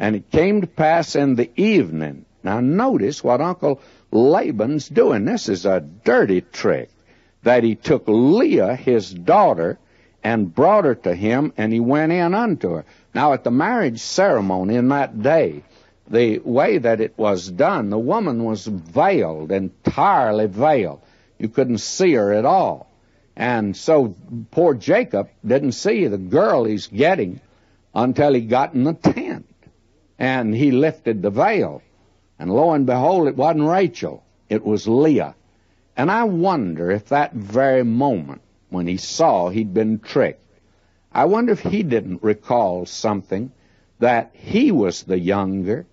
And it came to pass in the evening. Now notice what Uncle Laban's doing. This is a dirty trick that he took Leah, his daughter, and brought her to him, and he went in unto her. Now, at the marriage ceremony in that day, the way that it was done, the woman was veiled, entirely veiled. You couldn't see her at all. And so poor Jacob didn't see the girl he's getting until he got in the tent. And he lifted the veil. And lo and behold, it wasn't Rachel, it was Leah. And I wonder if that very moment when he saw he'd been tricked, I wonder if he didn't recall something that he was the younger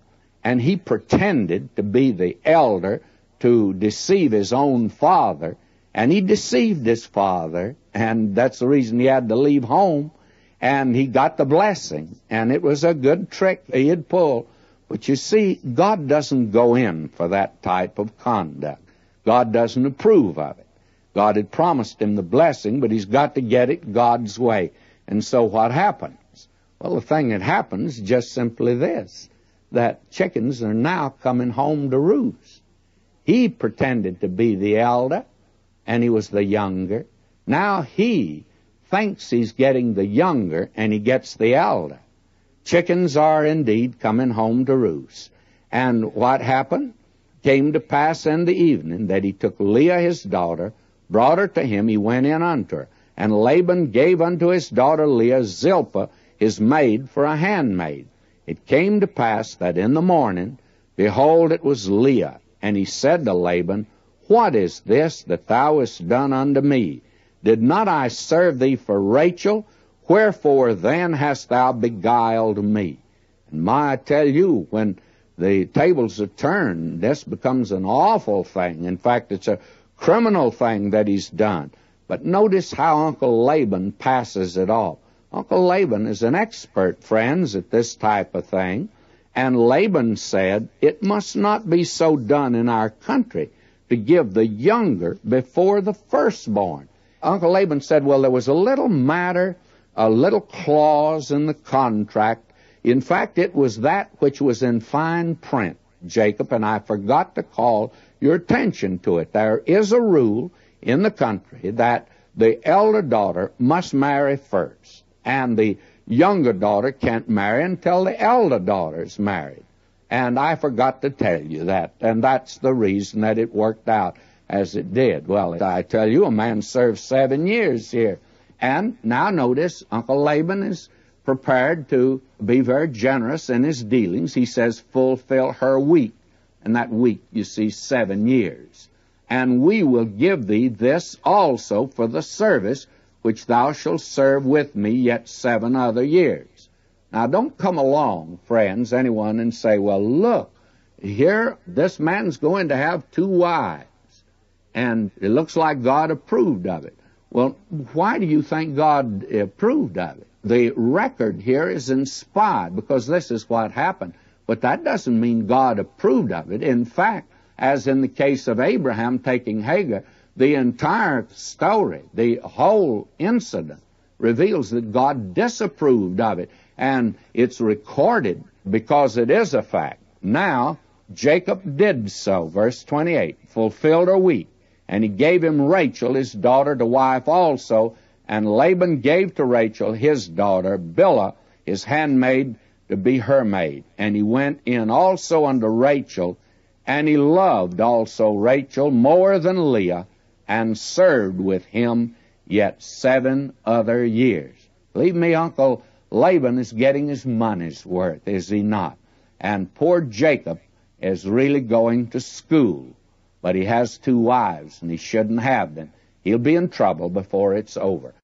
and he pretended to be the elder to deceive his own father. And he deceived his father, and that's the reason he had to leave home and he got the blessing, and it was a good trick he had pulled. But you see, God doesn't go in for that type of conduct. God doesn't approve of it. God had promised him the blessing, but he's got to get it God's way. And so what happens? Well, the thing that happens is just simply this, that chickens are now coming home to roost. He pretended to be the elder, and he was the younger. Now he thinks he's getting the younger and he gets the elder. Chickens are indeed coming home to roost. And what happened? Came to pass in the evening that he took Leah his daughter, brought her to him, he went in unto her. And Laban gave unto his daughter Leah Zilpah, his maid, for a handmaid. It came to pass that in the morning, behold, it was Leah. And he said to Laban, What is this that thou hast done unto me? Did not I serve thee for Rachel? Wherefore then hast thou beguiled me? And my, I tell you, when the tables are turned, this becomes an awful thing. In fact, it's a criminal thing that he's done. But notice how Uncle Laban passes it off. Uncle Laban is an expert, friends, at this type of thing. And Laban said, It must not be so done in our country to give the younger before the firstborn. Uncle Laban said, well, there was a little matter, a little clause in the contract. In fact, it was that which was in fine print, Jacob, and I forgot to call your attention to it. There is a rule in the country that the elder daughter must marry first, and the younger daughter can't marry until the elder daughter is married. And I forgot to tell you that, and that's the reason that it worked out as it did. Well, I tell you, a man served seven years here. And now notice Uncle Laban is prepared to be very generous in his dealings. He says, fulfill her week. And that week, you see, seven years. And we will give thee this also for the service which thou shalt serve with me yet seven other years. Now, don't come along, friends, anyone, and say, well, look, here this man's going to have two wives and it looks like God approved of it. Well, why do you think God approved of it? The record here is inspired because this is what happened. But that doesn't mean God approved of it. In fact, as in the case of Abraham taking Hagar, the entire story, the whole incident, reveals that God disapproved of it. And it's recorded because it is a fact. Now, Jacob did so, verse 28, fulfilled a week. And he gave him Rachel, his daughter, to wife also. And Laban gave to Rachel his daughter, Bilhah, his handmaid, to be her maid. And he went in also unto Rachel, and he loved also Rachel more than Leah, and served with him yet seven other years. Believe me, Uncle Laban is getting his money's worth, is he not? And poor Jacob is really going to school but he has two wives and he shouldn't have them. He'll be in trouble before it's over.